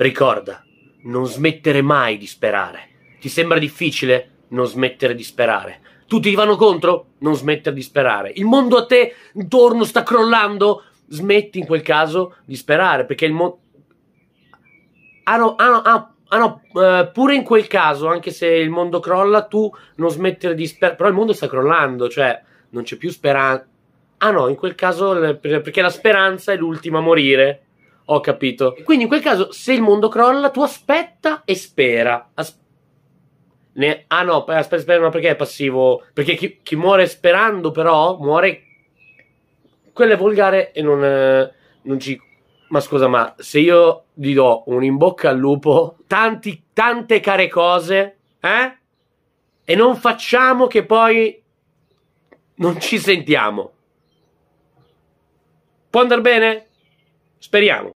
Ricorda, non smettere mai di sperare. Ti sembra difficile? Non smettere di sperare. Tutti ti vanno contro? Non smettere di sperare. Il mondo a te intorno sta crollando? Smetti in quel caso di sperare, perché il mondo... Ah no, ah no, ah, ah no eh, pure in quel caso, anche se il mondo crolla, tu non smettere di sperare. Però il mondo sta crollando, cioè non c'è più speranza. Ah no, in quel caso, perché la speranza è l'ultima a morire. Ho capito. Quindi in quel caso, se il mondo crolla, tu aspetta e spera. As- ne- ah no, aspetta, aspetta, ma perché è passivo? Perché chi, chi muore sperando, però, muore... Quello è volgare e non, eh, non ci... Ma scusa, ma se io gli do un in bocca al lupo, tanti, tante care cose, eh? E non facciamo che poi non ci sentiamo. Può andare bene? Speriamo.